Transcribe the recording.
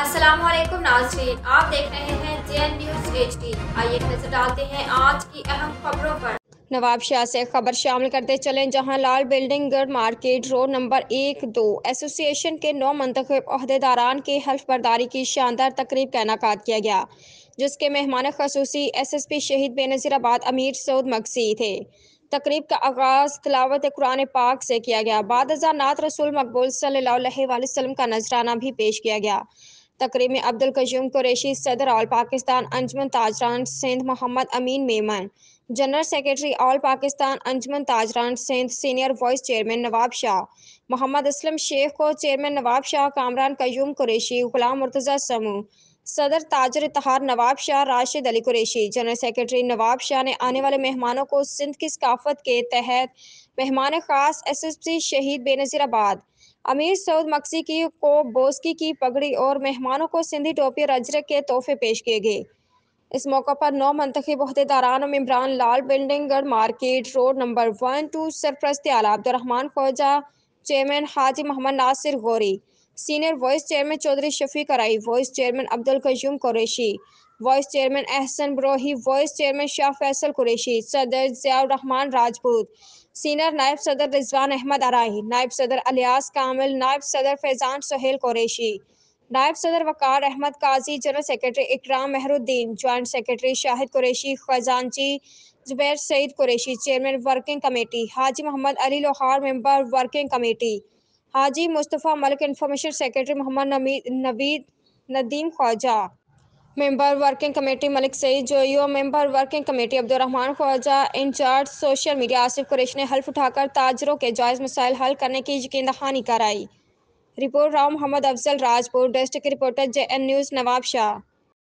अस्सलाम वालेकुम नाजरीन आप देख रहे हैं जे न्यूज एच आइए नजर डालते हैं आज की अहम खबरों पर नवाब शाह से खबर शामिल करते चलें जहां Lal building market road number एक दो एसोसिएशन के नौ मंतखब अहदेदारान की हल्फ बर्दारी की शानदार तकरीब का इनका किया गया जिसके मेहमान खसूसी एस एस पी शहीद बेनजीराबाद अमीर सऊद मकसी थे तकरीब का आगाज तलावत कुरान पाक से किया गया बाद नात रसूल मकबूल सल्ला वसलम का नजराना भी पेश किया गया तकरीब में अब्दुल कजूम कुरैशी सदर all Pakistan Anjuman Tajiran Sindh Mohammad Amin Memon general secretary all Pakistan Anjuman Tajiran Sindh senior vice chairman Nawab Shah Mohammad Aslam Sheikh को चेयरमैन नवाब शाह कामरान कयूम कुरैशी गुलाम मुर्तज़ा समूह सदर ताजर इतहार नवाब शाह राशिद अली कुरैशी जनरल सेक्रेटरी नवाब शाह ने आने वाले मेहमानों को सिंध की सकाफत के तहत मेहमान खास एस एस पी शहीद बेनज़ीराबाद अमीर सऊद मक्सी की को बोस्की की पगड़ी और मेहमानों को सिंधी टोपी और अजरक के तोहफे पेश किए गए इस मौका पर नौ मंतखब अहदेदारान इमरान लाल बिल्डिंगगढ़ market road number one two सरप्रस्ती आला Abdulrahman Khoja chairman Haji Mohammad Nasir Ghauri senior vice chairman Chaudhry Shafi कराई vice chairman Abdul Qayyum Qureshi vice chairman Ahsan Brohi vice chairman Shah Faisal Qureshi सदर रहमान राजपूत सीनियर नायब सदर रिजवान अहमद अराही नायब सदर अलियास कामिल नायब सदर फैजान सोहेल कुरैशी नायब सदर Waqar Ahmed Qazi general secretary Ikram Mehruddin joint secretary Shahid Qureshi खजानची Zubair Saeed Qureshi chairman working committee Haji Mohammad Ali Lohar member working committee Haji Mustafa Malik information secretary Mohammad Naveed Nadeem Khawaja member working committee Malik Saeed Joyo member working committee Abdulrahman Khawaja in charge social media Asif Quresh ने हल्फ उठाकर ताजरों के जायज़ मसाइल हल करने की यकीन दहानी कराई report Rao Mohammad Afzal Rajpur district reporter J N news Nawab Shah